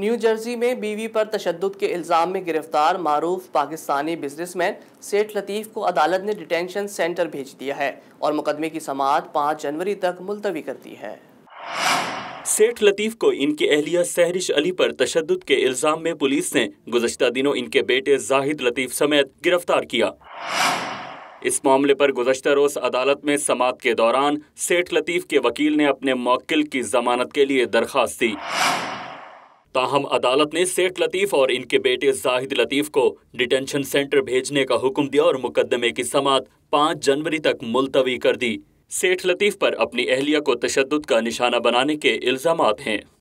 new Jersey में बीवी पर तशद के इल्ज़ाम में गिरफ्तार मरूफ पाकिस्तानी बिजनेसमैन सेठ लतीफ़ को अदालत ने डिटेंशन सेंटर भेज दिया है और मुकदमे की समात पाँच जनवरी तक मुलतवी कर दी है सेठ लतीफ़ को इनकी अहलिया सहरिश अली पर तशद के इल्ज़ाम में पुलिस ने गुजशत दिनों इनके बेटे जाहिद लतीफ़ समेत गिरफ्तार किया इस मामले पर गुजशत रोज अदालत में समात के दौरान सेठ लतीफ़ के वकील ने अपने मौकिल की जमानत के लिए दरख्वास्त दी ताहम अदालत ने सेठ लतीफ और इनके बेटे जाहिद लतीफ को डिटेंशन सेंटर भेजने का हुक्म दिया और मुकदमे की समात पाँच जनवरी तक मुलतवी कर दी सेठ लतीफ पर अपनी अहलिया को तशद का निशाना बनाने के इल्ज़ाम हैं